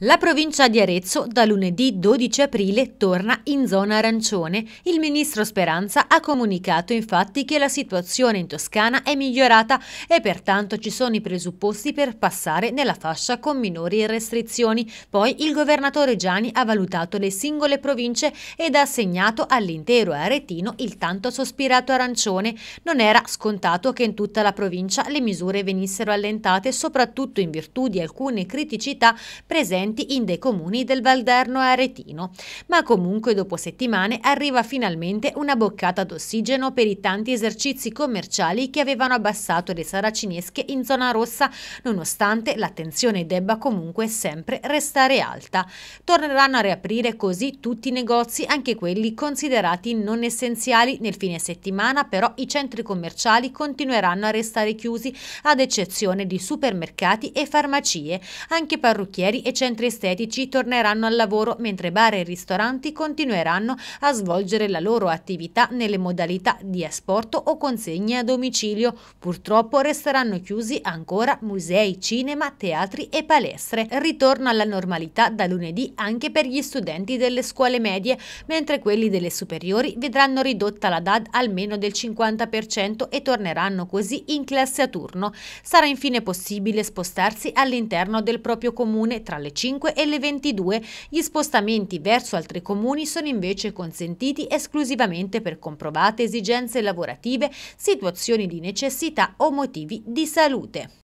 La provincia di Arezzo da lunedì 12 aprile torna in zona arancione. Il ministro Speranza ha comunicato infatti che la situazione in Toscana è migliorata e pertanto ci sono i presupposti per passare nella fascia con minori restrizioni. Poi il governatore Gianni ha valutato le singole province ed ha assegnato all'intero aretino il tanto sospirato arancione. Non era scontato che in tutta la provincia le misure venissero allentate soprattutto in virtù di alcune criticità presenti presenti in dei comuni del Valderno e Aretino. Ma comunque dopo settimane arriva finalmente una boccata d'ossigeno per i tanti esercizi commerciali che avevano abbassato le saracinesche in zona rossa, nonostante l'attenzione debba comunque sempre restare alta. Torneranno a riaprire così tutti i negozi, anche quelli considerati non essenziali. Nel fine settimana però i centri commerciali continueranno a restare chiusi, ad eccezione di supermercati e farmacie. Anche parrucchieri e centri centri estetici torneranno al lavoro, mentre bar e ristoranti continueranno a svolgere la loro attività nelle modalità di asporto o consegne a domicilio. Purtroppo resteranno chiusi ancora musei, cinema, teatri e palestre. Ritorno alla normalità da lunedì anche per gli studenti delle scuole medie, mentre quelli delle superiori vedranno ridotta la DAD almeno del 50% e torneranno così in classe a turno. Sarà infine possibile spostarsi all'interno del proprio comune tra le 5 25 e le 22, gli spostamenti verso altri comuni sono invece consentiti esclusivamente per comprovate esigenze lavorative, situazioni di necessità o motivi di salute.